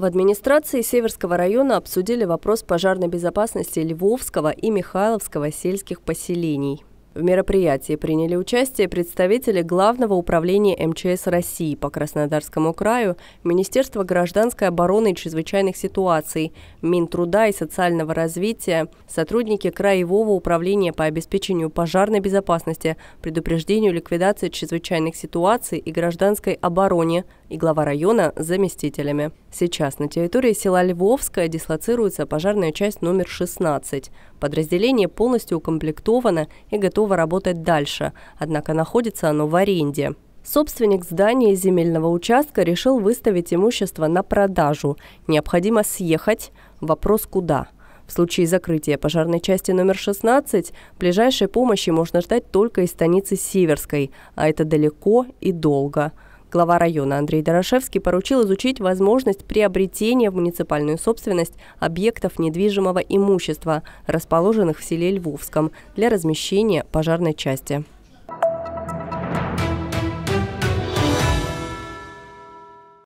В администрации Северского района обсудили вопрос пожарной безопасности Львовского и Михайловского сельских поселений. В мероприятии приняли участие представители Главного управления МЧС России по Краснодарскому краю, Министерства гражданской обороны и чрезвычайных ситуаций, Минтруда и социального развития, сотрудники Краевого управления по обеспечению пожарной безопасности, предупреждению ликвидации чрезвычайных ситуаций и гражданской обороне и глава района с заместителями. Сейчас на территории села Львовская дислоцируется пожарная часть номер 16. Подразделение полностью укомплектовано и готово готово работать дальше, однако находится оно в аренде. Собственник здания и земельного участка решил выставить имущество на продажу. Необходимо съехать. Вопрос куда? В случае закрытия пожарной части номер 16 ближайшей помощи можно ждать только из станицы Северской, а это далеко и долго. Глава района Андрей Дорошевский поручил изучить возможность приобретения в муниципальную собственность объектов недвижимого имущества, расположенных в селе Львовском, для размещения пожарной части.